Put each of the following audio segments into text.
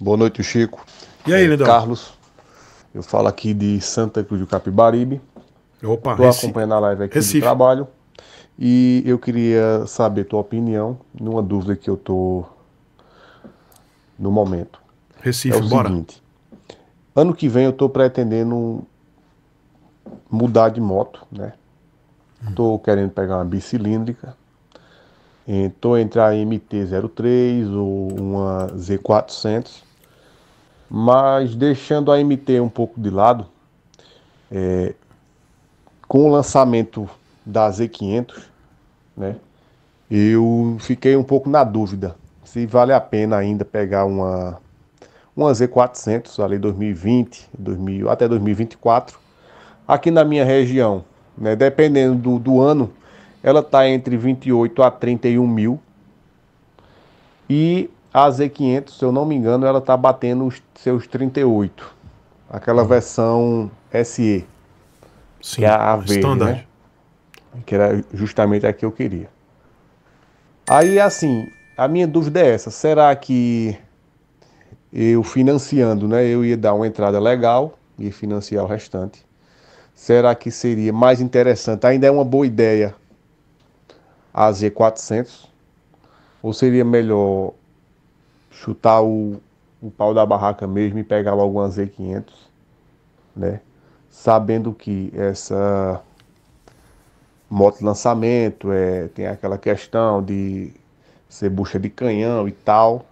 Boa noite, Chico. E aí, é, Lindão? Carlos. Eu falo aqui de Santa Cruz do Capibaribe. Opa, Estou acompanhando a live aqui Recife. de trabalho. E eu queria saber tua opinião numa dúvida que eu tô no momento. Recife, é o bora. Seguinte, ano que vem eu tô pretendendo mudar de moto, né? Hum. Tô querendo pegar uma bicilíndrica. Estou entre a MT-03 ou uma Z400. Mas deixando a MT um pouco de lado, é, com o lançamento da Z500, né, eu fiquei um pouco na dúvida se vale a pena ainda pegar uma, uma Z400 ali 2020, 2000, até 2024. Aqui na minha região, né, dependendo do, do ano, ela está entre 28 a 31 mil. E a Z500, se eu não me engano, ela está batendo os seus 38. Aquela uhum. versão SE. Sim, que é a verde, né? standard. né? Que era justamente a que eu queria. Aí, assim, a minha dúvida é essa. Será que eu financiando, né? Eu ia dar uma entrada legal e financiar o restante. Será que seria mais interessante? Ainda é uma boa ideia a Z400? Ou seria melhor chutar o, o pau da barraca mesmo e pegar logo uma Z500, né? Sabendo que essa moto lançamento é, tem aquela questão de ser bucha de canhão e tal,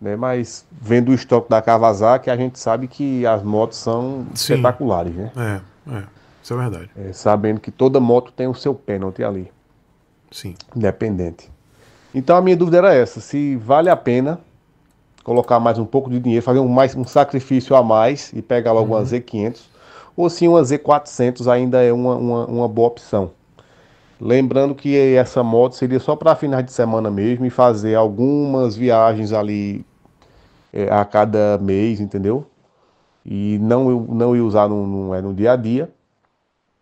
né? Mas vendo o estoque da Kawasaki, a gente sabe que as motos são Sim. espetaculares, né? É, é, isso é verdade. É, sabendo que toda moto tem o seu pênalti ali. Sim. Independente. Então a minha dúvida era essa, se vale a pena colocar mais um pouco de dinheiro, fazer um, mais, um sacrifício a mais e pegar logo uhum. uma Z500, ou sim uma Z400 ainda é uma, uma, uma boa opção. Lembrando que essa moto seria só para finais de semana mesmo e fazer algumas viagens ali é, a cada mês, entendeu? E não, não ir usar no, no, é no dia a dia.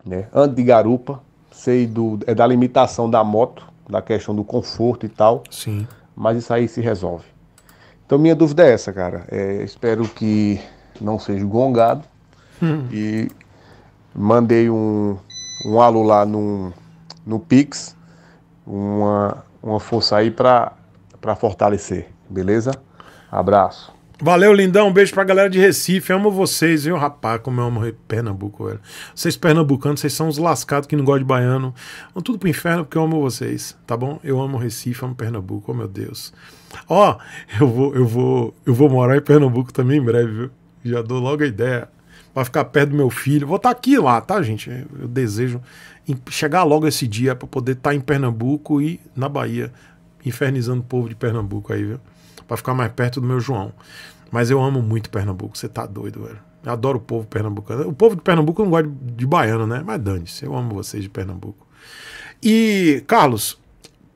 Né? Ando de garupa, sei do, é da limitação da moto, da questão do conforto e tal. Sim. Mas isso aí se resolve. Então minha dúvida é essa, cara. É, espero que não seja gongado. Hum. E mandei um, um alô lá no, no Pix, uma, uma força aí para fortalecer, beleza? Abraço. Valeu, lindão. Um beijo pra galera de Recife. Amo vocês, viu, rapaz? Como eu amo Pernambuco, velho. Vocês pernambucanos, vocês são uns lascados que não gostam de baiano. Vão tudo pro inferno porque eu amo vocês, tá bom? Eu amo Recife, amo Pernambuco, oh meu Deus. Ó, oh, eu vou, eu vou, eu vou morar em Pernambuco também em breve, viu? Já dou logo a ideia. Pra ficar perto do meu filho. Vou estar tá aqui lá, tá, gente? Eu desejo chegar logo esse dia para poder estar tá em Pernambuco e na Bahia, infernizando o povo de Pernambuco aí, viu? Pra ficar mais perto do meu João. Mas eu amo muito Pernambuco, você tá doido, velho. Eu adoro o povo pernambucano. O povo de Pernambuco eu não gosta de, de baiano, né? Mas dane-se, eu amo vocês de Pernambuco. E, Carlos,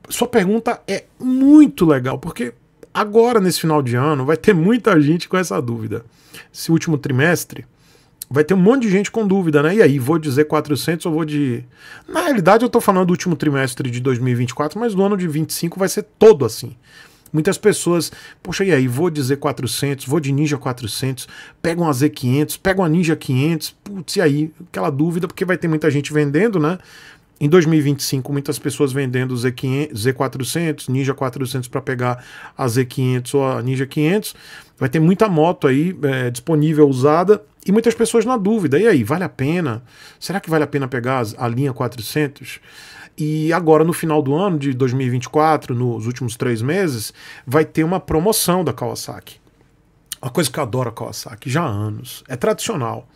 sua pergunta é muito legal, porque agora, nesse final de ano, vai ter muita gente com essa dúvida. Esse último trimestre, vai ter um monte de gente com dúvida, né? E aí, vou dizer 400 ou vou de. Na realidade, eu tô falando do último trimestre de 2024, mas no ano de 25 vai ser todo assim. Muitas pessoas, poxa, e aí, vou dizer 400, vou de Ninja 400, pega uma Z500, pega uma Ninja 500, putz, e aí, aquela dúvida, porque vai ter muita gente vendendo, né? Em 2025, muitas pessoas vendendo Z500, Z400, Ninja 400 para pegar a Z500 ou a Ninja 500. Vai ter muita moto aí é, disponível, usada, e muitas pessoas na dúvida. E aí, vale a pena? Será que vale a pena pegar a linha 400? E agora, no final do ano de 2024, nos últimos três meses, vai ter uma promoção da Kawasaki. Uma coisa que eu adoro a Kawasaki, já há anos. É tradicional.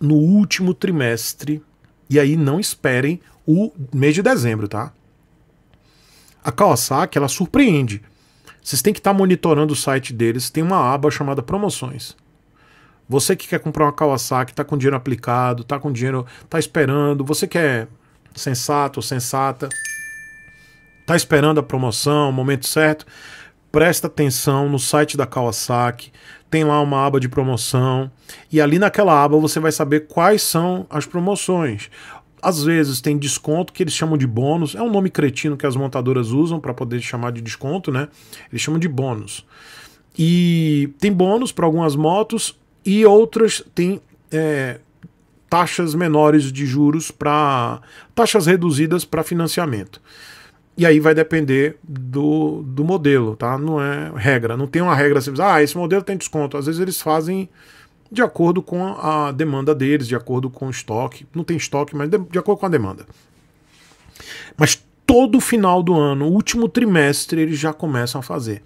No último trimestre, e aí não esperem o mês de dezembro, tá? A Kawasaki, ela surpreende. Vocês têm que estar tá monitorando o site deles, tem uma aba chamada promoções. Você que quer comprar uma Kawasaki, tá com dinheiro aplicado, tá com dinheiro, tá esperando, você quer é sensato ou sensata, tá esperando a promoção, o momento certo, presta atenção no site da Kawasaki, tem lá uma aba de promoção e ali naquela aba você vai saber quais são as promoções. Às vezes tem desconto que eles chamam de bônus, é um nome cretino que as montadoras usam para poder chamar de desconto, né? Eles chamam de bônus. E tem bônus para algumas motos e outras têm é, taxas menores de juros para taxas reduzidas para financiamento. E aí vai depender do, do modelo, tá? Não é regra. Não tem uma regra assim, ah, esse modelo tem desconto. Às vezes eles fazem de acordo com a demanda deles, de acordo com o estoque. Não tem estoque, mas de, acordo com a demanda. Mas todo final do ano, último trimestre, eles já começam a fazer.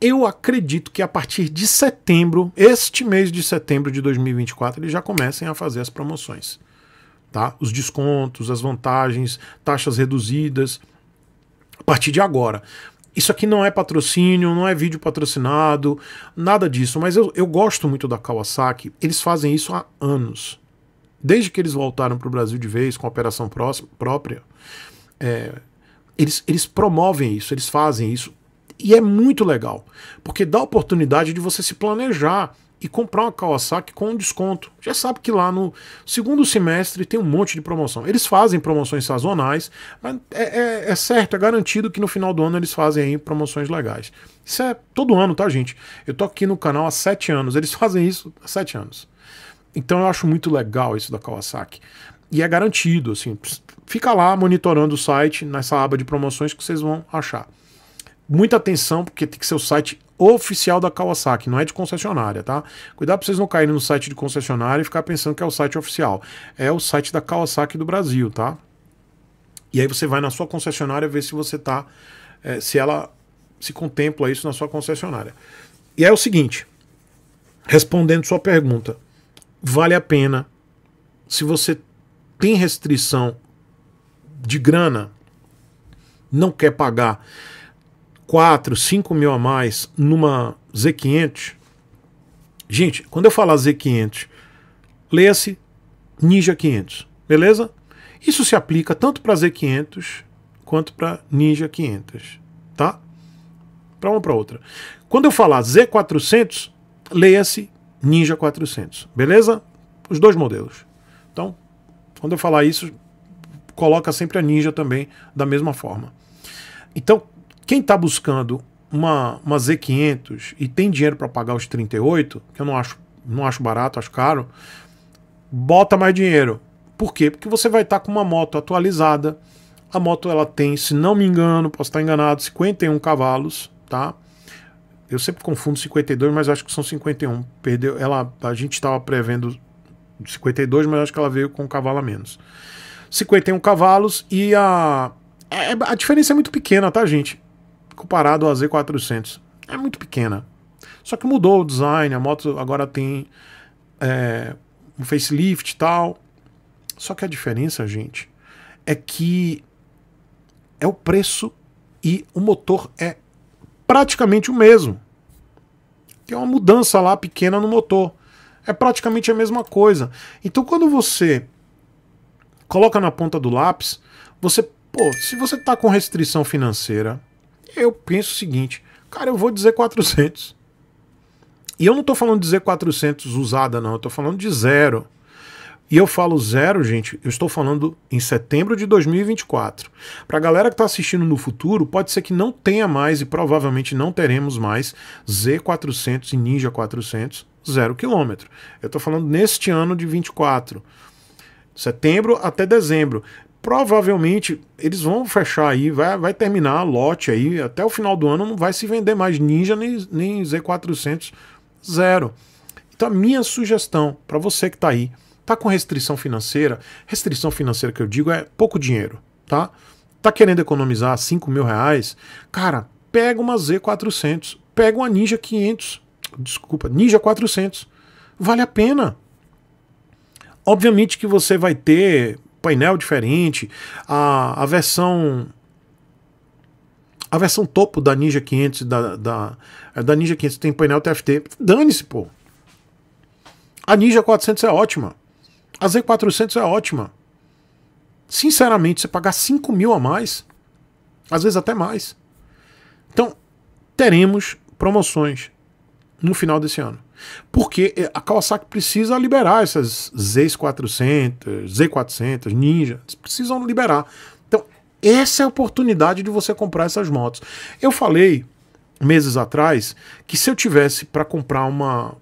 Eu acredito que a partir de setembro, este mês de setembro de 2024, eles já comecem a fazer as promoções. Tá? Os descontos, as vantagens, taxas reduzidas. A partir de agora. Isso aqui não é patrocínio, não é vídeo patrocinado, nada disso, mas eu, eu gosto muito da Kawasaki. Eles fazem isso há anos. Desde que eles voltaram para o Brasil de vez, com a operação próxima, própria, é, eles, eles promovem isso, eles fazem isso. E é muito legal, porque dá oportunidade de você se planejar e comprar uma Kawasaki com um desconto. Já sabe que lá no segundo semestre tem um monte de promoção. Eles fazem promoções sazonais, mas é, é, é certo, é garantido que no final do ano eles fazem aí promoções legais. Isso é todo ano, tá, gente? Eu tô aqui no canal há sete anos. Eles fazem isso há sete anos. Então eu acho muito legal isso da Kawasaki. E é garantido, assim. Fica lá monitorando o site nessa aba de promoções que vocês vão achar. Muita atenção, porque tem que ser o site oficial da Kawasaki, não é de concessionária, tá? Cuidado para vocês não caírem no site de concessionária e ficar pensando que é o site oficial. É o site da Kawasaki do Brasil, tá? E aí você vai na sua concessionária ver se você tá é, se ela se contempla isso na sua concessionária. E é o seguinte, respondendo sua pergunta, vale a pena se você tem restrição de grana, não quer pagar 4, 5 mil a mais numa Z500. Gente, quando eu falar Z500, leia-se Ninja 500, beleza? Isso se aplica tanto para Z500 quanto para Ninja 500, tá? Para uma para outra. Quando eu falar Z400, leia-se Ninja 400, beleza? Os dois modelos. Então, quando eu falar isso, coloca sempre a Ninja também da mesma forma. Então, quem está buscando uma, uma Z500 e tem dinheiro para pagar os 38, que eu não acho, não acho barato, acho caro, bota mais dinheiro. Por quê? Porque você vai estar tá com uma moto atualizada. A moto ela tem, se não me engano, posso estar enganado, 51 cavalos, tá? Eu sempre confundo 52, mas acho que são 51. Perdeu, ela, a gente estava prevendo 52, mas acho que ela veio com um cavalo a menos. 51 cavalos e a é, a diferença é muito pequena, tá, gente? comparado à Z400. É muito pequena. Só que mudou o design, a moto agora tem é, um facelift e tal. Só que a diferença, gente, é que é o preço e o motor é praticamente o mesmo. Tem uma mudança lá pequena no motor. É praticamente a mesma coisa. Então quando você coloca na ponta do lápis, você, pô, se você tá com restrição financeira, eu penso o seguinte, cara, eu vou dizer 400. E eu não estou falando de dizer 400 usada, não, eu estou falando de zero. E eu falo zero, gente, eu estou falando em setembro de 2024. Para a galera que está assistindo no futuro, pode ser que não tenha mais e provavelmente não teremos mais Z400 e Ninja 400 zero quilômetro. Eu estou falando neste ano de 24. Setembro até dezembro provavelmente eles vão fechar aí, vai, vai terminar lote aí, até o final do ano não vai se vender mais Ninja nem, nem Z400 zero. Então a minha sugestão para você que está aí, tá com restrição financeira, restrição financeira que eu digo é pouco dinheiro, tá? Tá querendo economizar 5 mil reais? Cara, pega uma Z400, pega uma Ninja 500, desculpa, Ninja 400, vale a pena. Obviamente que você vai ter painel diferente, a, a versão a versão topo da Ninja 500 da, da, é, da Ninja 500 tem painel TFT. Dane-se, pô. A Ninja 400 é ótima. A Z400 é ótima. Sinceramente, você pagar 5 mil a mais, às vezes até mais. Então, teremos promoções no final desse ano. Porque é, a Kawasaki precisa liberar essas Z400, Z400, Ninja, precisam liberar. Então, essa é a oportunidade de você comprar essas motos. Eu falei meses atrás que se eu tivesse para comprar uma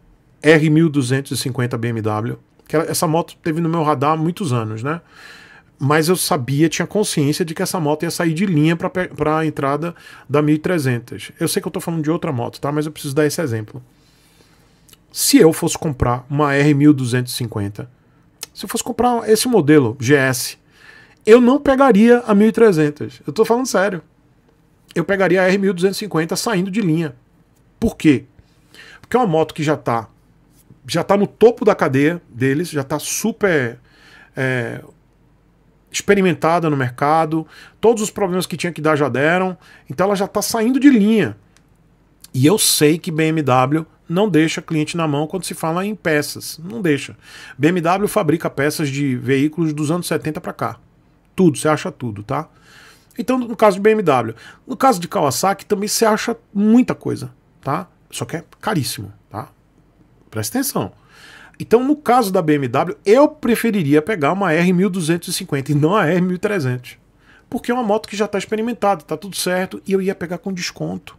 R1250 BMW, que essa moto teve no meu radar há muitos anos, né? mas eu sabia, tinha consciência de que essa moto ia sair de linha para a entrada da 1300. Eu sei que eu estou falando de outra moto, tá? Mas eu preciso dar esse exemplo. Se eu fosse comprar uma R1250, se eu fosse comprar esse modelo GS, eu não pegaria a 1300. Eu estou falando sério. Eu pegaria a R1250 saindo de linha. Por quê? Porque é uma moto que já está já tá no topo da cadeia deles, já está super é, experimentada no mercado, todos os problemas que tinha que dar já deram, então ela já está saindo de linha. E eu sei que BMW não deixa cliente na mão quando se fala em peças, não deixa. BMW fabrica peças de veículos dos anos 70 para cá. Tudo, você acha tudo, tá? Então, no caso de BMW, no caso de Kawasaki também você acha muita coisa, tá? Só que é caríssimo, tá? Presta atenção. Então, no caso da BMW, eu preferiria pegar uma R1250 e não a R1300. Porque é uma moto que já está experimentada, está tudo certo, e eu ia pegar com desconto.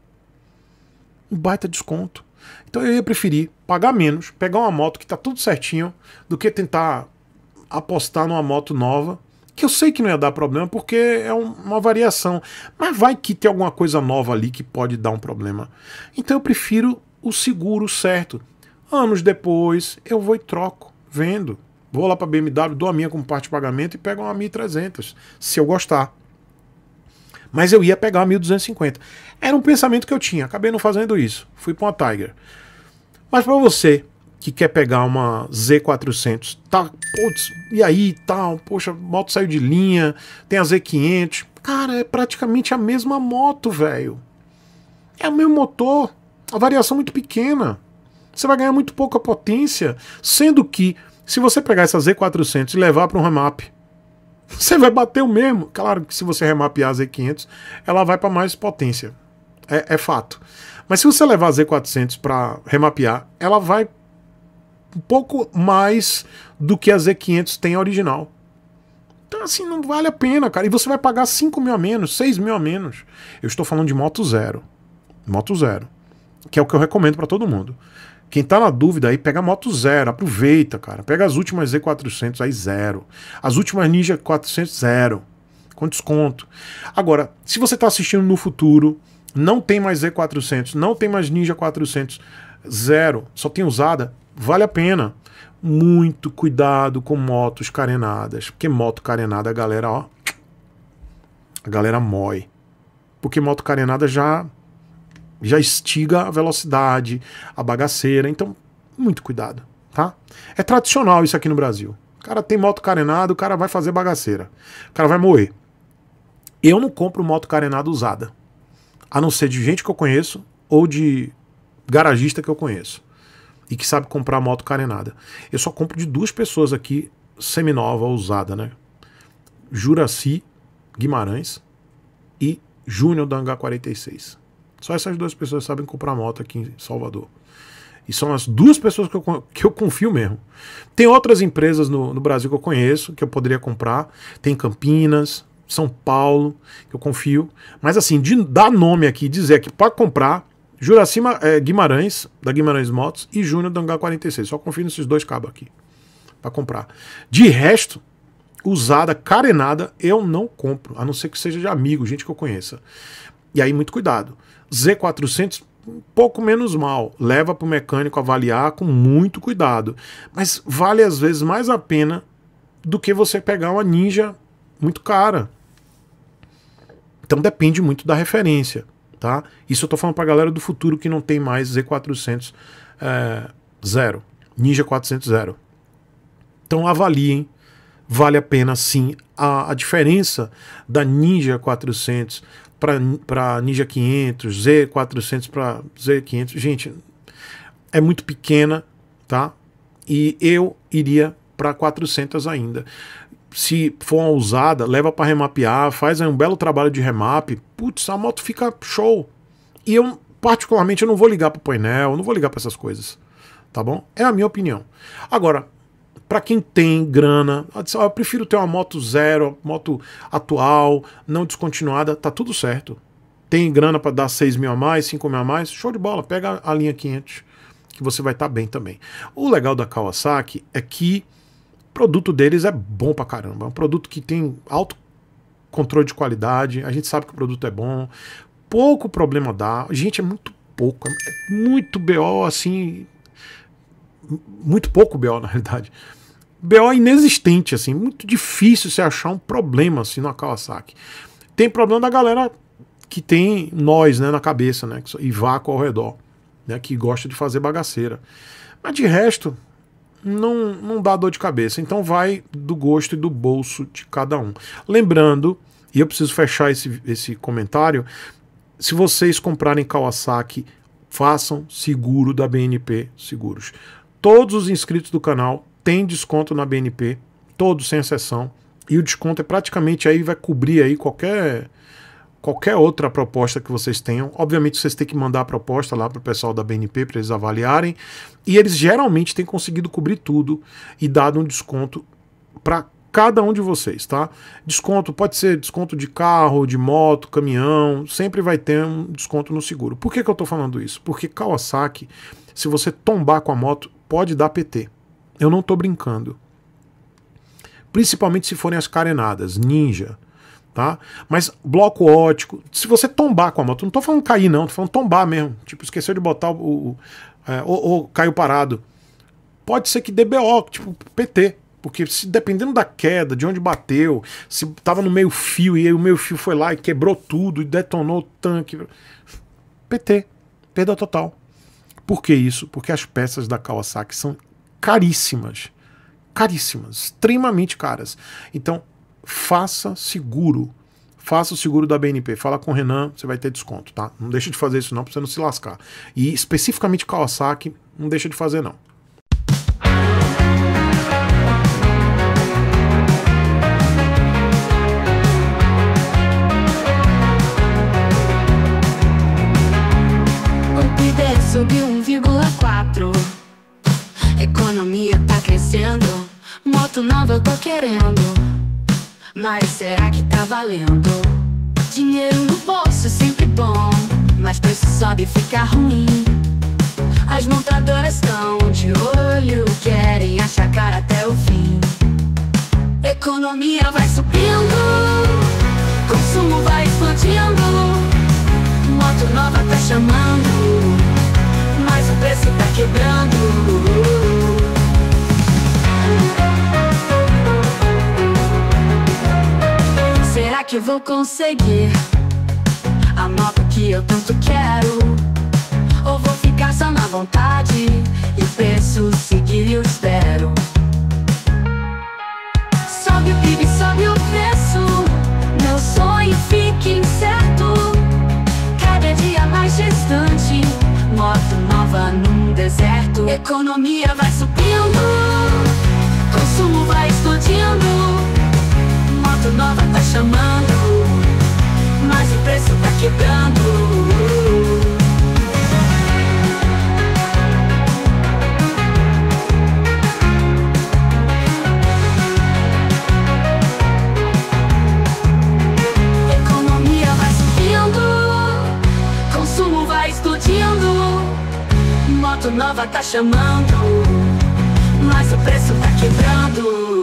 Um baita desconto. Então eu ia preferir pagar menos, pegar uma moto que está tudo certinho, do que tentar apostar numa moto nova, que eu sei que não ia dar problema porque é um, uma variação, mas vai que tem alguma coisa nova ali que pode dar um problema. Então eu prefiro o seguro certo. Anos depois, eu vou e troco, vendo. Vou lá para a BMW, dou a minha como parte de pagamento e pego uma 1.300, se eu gostar. Mas eu ia pegar a 1.250. Era um pensamento que eu tinha, acabei não fazendo isso. Fui para uma Tiger. Mas para você que quer pegar uma Z400, tá, putz, e aí tal, poxa, moto saiu de linha, tem a Z500. Cara, é praticamente a mesma moto, velho. É o mesmo motor, a variação muito pequena. Você vai ganhar muito pouca potência, sendo que se você pegar essa Z400 e levar para um remap, você vai bater o mesmo. Claro que se você remapear a Z500, ela vai para mais potência. É, é, fato. Mas se você levar a Z400 para remapear, ela vai um pouco mais do que a Z500 tem a original. Então, assim, não vale a pena, cara. E você vai pagar 5 mil a menos, 6 mil a menos. Eu estou falando de moto zero. Moto zero. Que é o que eu recomendo para todo mundo. Quem tá na dúvida aí, pega a moto zero, aproveita, cara. Pega as últimas Z400 aí zero. As últimas Ninja 400 zero. Com desconto. Agora, se você tá assistindo no futuro, não tem mais Z400, não tem mais Ninja 400 zero, só tem usada, vale a pena. Muito cuidado com motos carenadas, porque moto carenada a galera, ó, a galera mói. Porque moto carenada já já estiga a velocidade, a bagaceira. Então, muito cuidado, tá? É tradicional isso aqui no Brasil. O cara tem moto carenada, o cara vai fazer bagaceira. O cara vai morrer. Eu não compro moto carenada usada. A não ser de gente que eu conheço ou de garagista que eu conheço e que sabe comprar moto carenada. Eu só compro de duas pessoas aqui, seminova, usada, né? Juraci Guimarães e Júnior da H46. Só essas duas pessoas sabem comprar moto aqui em Salvador. E são as duas pessoas que eu, que eu confio mesmo. Tem outras empresas no, no Brasil que eu conheço, que eu poderia comprar. Tem Campinas, São Paulo, que eu confio. Mas assim, de dar nome aqui, dizer que para comprar, Juracima é, Guimarães, da Guimarães Motos, e Júnior da 46. Só confio nesses dois cabos aqui para comprar. De resto, usada, carenada, eu não compro, a não ser que seja de amigo, gente que eu conheça. E aí, muito cuidado. Z400, um pouco menos mal. Leva para o mecânico avaliar com muito cuidado. Mas vale às vezes mais a pena do que você pegar uma Ninja muito cara. Então depende muito da referência, tá? Isso eu tô falando a galera do futuro que não tem mais Z400 é, eh, zero, Ninja 400 zero. Então avaliem, vale a pena sim a, a diferença da Ninja 400 para Ninja 500, Z400 para Z500. Gente, é muito pequena, tá? E eu iria para 400 ainda. Se for uma usada, leva para remapear, faz um belo trabalho de remap. Putz, a moto fica show. E eu, particularmente, eu não vou ligar para o painel, não vou ligar para essas coisas. Tá bom? É a minha opinião. Agora, para quem tem grana, eu prefiro ter uma moto zero, moto atual, não descontinuada, tá tudo certo. Tem grana para dar 6 mil a mais, 5 mil a mais, show de bola, pega a linha 500 que você vai estar tá bem também. O legal da Kawasaki é que o produto deles é bom pra caramba. É um produto que tem alto controle de qualidade, a gente sabe que o produto é bom, pouco problema dá. Gente, é muito pouco, é muito BO assim, muito pouco BO na realidade. BO é inexistente, assim, muito difícil você achar um problema assim na Kawasaki. Tem problema da galera que tem nós, né, na cabeça, né, e vácuo ao redor, né, que gosta de fazer bagaceira. Mas de resto, não, não dá dor de cabeça. Então vai do gosto e do bolso de cada um. Lembrando, e eu preciso fechar esse, esse comentário, se vocês comprarem Kawasaki, façam seguro da BNP Seguros. Todos os inscritos do canal tem desconto na BNP, todos sem exceção, e o desconto é praticamente aí vai cobrir aí qualquer qualquer outra proposta que vocês tenham. Obviamente vocês têm que mandar a proposta lá para o pessoal da BNP para eles avaliarem, e eles geralmente têm conseguido cobrir tudo e dado um desconto para cada um de vocês, tá? Desconto pode ser desconto de carro, de moto, caminhão, sempre vai ter um desconto no seguro. Por que, que eu tô falando isso? Porque Kawasaki, se você tombar com a moto, pode dar PT. Eu não estou brincando. Principalmente se forem as carenadas, ninja, tá? Mas bloco ótico, se você tombar com a moto, não estou falando cair não, estou falando tombar mesmo, tipo esqueceu de botar o, o é, ou, ou caiu parado. Pode ser que dê BO, tipo PT, porque se dependendo da queda, de onde bateu, se tava no meio fio e aí o meio fio foi lá e quebrou tudo e detonou o tanque. PT, perda total. Por que isso? Porque as peças da Kawasaki são caríssimas. Caríssimas, extremamente caras. Então, faça seguro. Faça o seguro da BNP. Fala com o Renan, você vai ter desconto, tá? Não deixa de fazer isso não, pra você não se lascar. E especificamente Kawasaki, não deixa de fazer não. Mas será que tá valendo? Dinheiro no bolso é sempre bom Mas preço sobe e fica ruim As montadoras estão de olho Querem achacar até o fim Economia vai subindo Consumo vai explodindo Moto nova tá chamando Mas o preço tá quebrando Será que vou conseguir a nota que eu tanto quero? Ou vou ficar só na vontade e preço seguir eu espero? Sobe o PIB, sobe o preço, meu sonho fica incerto. Cada dia mais distante, moto nova num deserto. Economia vai subir. nova tá chamando Mas o preço tá quebrando moto nova tá chamando, mas o preço tá quebrando.